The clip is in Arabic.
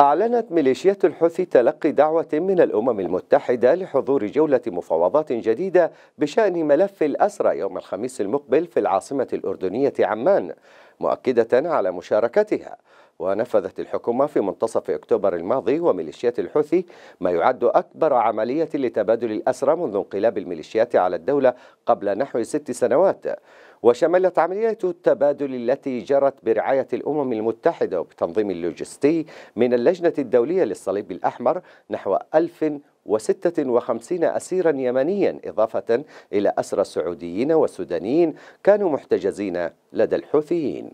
أعلنت ميليشيات الحوثي تلقي دعوة من الأمم المتحدة لحضور جولة مفاوضات جديدة بشأن ملف الأسرى يوم الخميس المقبل في العاصمة الأردنية عمان مؤكدة على مشاركتها ونفذت الحكومة في منتصف أكتوبر الماضي وميليشيات الحوثي ما يعد أكبر عملية لتبادل الأسرى منذ انقلاب الميليشيات على الدولة قبل نحو ست سنوات وشملت عملية التبادل التي جرت برعاية الأمم المتحدة وبتنظيم اللوجستي من اللجنة الدولية للصليب الأحمر نحو 1056 أسيرا يمنيا إضافة إلى أسرى سعوديين وسودانيين كانوا محتجزين لدى الحوثيين